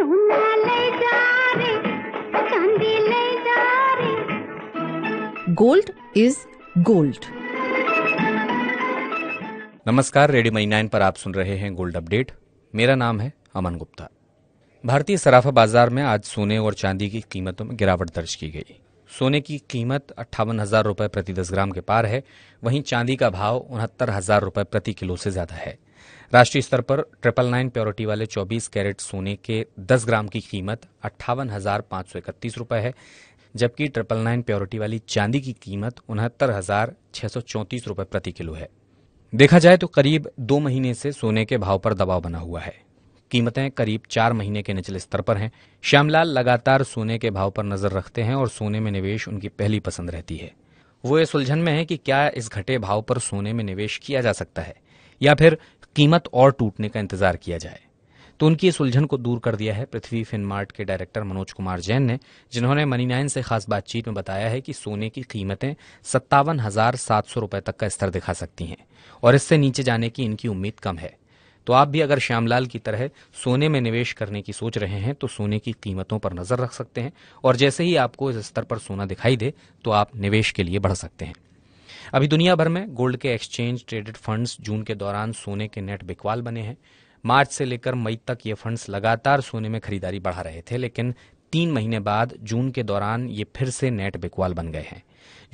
ले जा रे चांदी ले जा रे गोल्ड इज गोल्ड नमस्कार रेडी मई नाइन पर आप सुन रहे हैं गोल्ड अपडेट मेरा नाम है अमन गुप्ता भारतीय सराफा बाजार में आज सोने और चांदी की कीमतों में गिरावट दर्ज की गई सोने की कीमत अट्ठावन हजार रुपये प्रति दस ग्राम के पार है वहीं चांदी का भाव उनहत्तर हजार रुपये प्रति किलो से ज्यादा है राष्ट्रीय स्तर पर ट्रिपल नाइन प्योरिटी वाले 24 कैरेट सोने के 10 ग्राम की कीमत अट्ठावन हजार पाँच सौ इकतीस रुपये है जबकि ट्रिपल नाइन प्योरिटी वाली चांदी की कीमत उनहत्तर हजार छः सौ चौंतीस रुपये प्रति किलो है देखा जाए तो करीब दो महीने से सोने के भाव पर दबाव बना हुआ है कीमतें करीब चार महीने के निचले स्तर पर हैं श्यामलाल लगातार सोने के भाव पर नजर रखते हैं और सोने में निवेश उनकी पहली पसंद रहती है वो इस उलझन में है कि क्या इस घटे भाव पर सोने में निवेश किया जा सकता है या फिर कीमत और टूटने का इंतजार किया जाए तो उनकी इस उलझन को दूर कर दिया है पृथ्वी फिनमार्ट के डायरेक्टर मनोज कुमार जैन ने जिन्होंने मनी नाइन से खास बातचीत में बताया है कि सोने की कीमतें सत्तावन हजार सात सौ रुपये तक का स्तर दिखा सकती हैं और इससे नीचे जाने की इनकी उम्मीद कम है तो आप भी अगर श्यामलाल की तरह सोने में निवेश करने की सोच रहे हैं तो सोने की कीमतों पर नजर रख सकते हैं और जैसे ही आपको इस स्तर पर सोना दिखाई दे तो आप निवेश के लिए बढ़ सकते हैं अभी दुनिया भर में गोल्ड के एक्सचेंज ट्रेडेड फंड्स जून के दौरान सोने के नेट बिकवाल बने हैं मार्च से लेकर मई तक ये फंड्स लगातार सोने में खरीदारी बढ़ा रहे थे लेकिन तीन महीने बाद जून के दौरान ये फिर से नेट बिकवाल बन गए हैं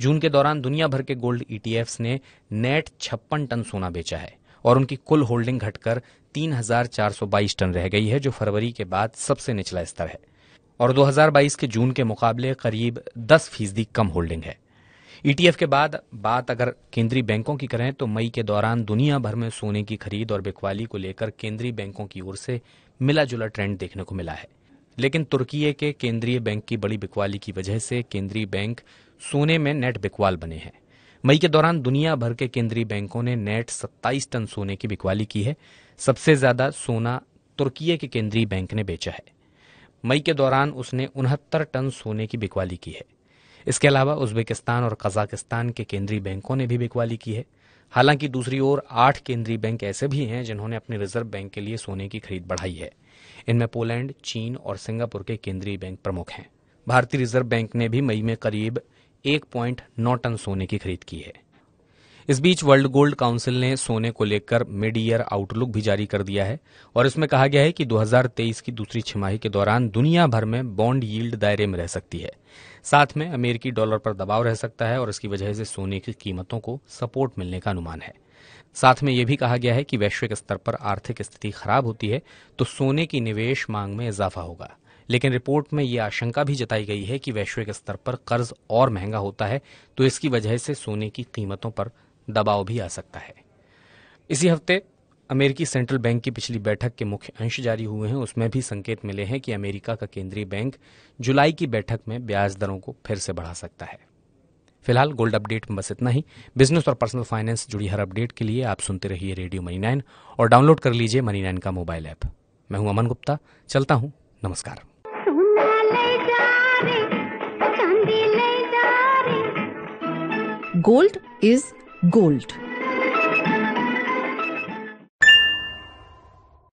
जून के दौरान दुनिया भर के गोल्ड ईटीएफ e ने नेट छप्पन टन सोना बेचा है और उनकी कुल होल्डिंग घटकर 3,422 टन रह गई है जो फरवरी के बाद सबसे निचला स्तर है और 2022 के जून के मुकाबले करीब 10 फीसदी कम होल्डिंग है ईटीएफ e के बाद बात अगर केंद्रीय बैंकों की करें तो मई के दौरान दुनिया भर में सोने की खरीद और बिकवाली को लेकर केंद्रीय बैंकों की ओर से मिला जुला ट्रेंड देखने को मिला है लेकिन तुर्की के केंद्रीय बैंक की बड़ी बिकवाली की वजह से केंद्रीय बैंक सोने में नेट बिकवाल बने हैं मई के दौरान दुनिया भर के केंद्रीय बैंकों ने नेट 27 टन सोने की बिकवाली की है सबसे ज्यादा सोना तुर्की के केंद्रीय बैंक ने बेचा है मई के दौरान उसने उनहत्तर टन सोने की बिकवाली की है इसके अलावा उज्बेकिस्तान और कजाकिस्तान के केंद्रीय बैंकों ने भी बिकवाली की है हालांकि दूसरी ओर आठ केंद्रीय बैंक ऐसे भी हैं जिन्होंने अपने रिजर्व बैंक के लिए सोने की खरीद बढ़ाई है इनमें पोलैंड चीन और सिंगापुर के केंद्रीय बैंक प्रमुख हैं भारतीय रिजर्व बैंक ने भी मई में करीब एक पॉइंट नौ टन सोने की खरीद की है इस बीच वर्ल्ड गोल्ड काउंसिल ने सोने को लेकर मिड ईयर आउटलुक भी जारी कर दिया है और इसमें कहा गया है कि 2023 की दूसरी छमाही के दौरान दुनिया भर में बॉन्ड यील्ड दायरे में रह सकती है साथ में अमेरिकी डॉलर पर दबाव रह सकता है और इसकी वजह से सोने की कीमतों को सपोर्ट मिलने का अनुमान है साथ में यह भी कहा गया है कि वैश्विक स्तर पर आर्थिक स्थिति खराब होती है तो सोने की निवेश मांग में इजाफा होगा लेकिन रिपोर्ट में ये आशंका भी जताई गई है कि वैश्विक स्तर पर कर्ज और महंगा होता है तो इसकी वजह से सोने की कीमतों पर दबाव भी आ सकता है इसी हफ्ते अमेरिकी सेंट्रल बैंक की पिछली बैठक के मुख्य अंश जारी हुए हैं उसमें भी संकेत मिले हैं कि अमेरिका का केंद्रीय बैंक जुलाई की बैठक में ब्याज दरों को फिर से बढ़ा सकता है फिलहाल गोल्ड अपडेट में बस इतना ही बिजनेस और पर्सनल फाइनेंस जुड़ी हर अपडेट के लिए आप सुनते रहिए रेडियो मनी नाइन और डाउनलोड कर लीजिए मनी नाइन का मोबाइल ऐप मैं हूं अमन गुप्ता चलता हूं नमस्कार गोल्ड इज gold.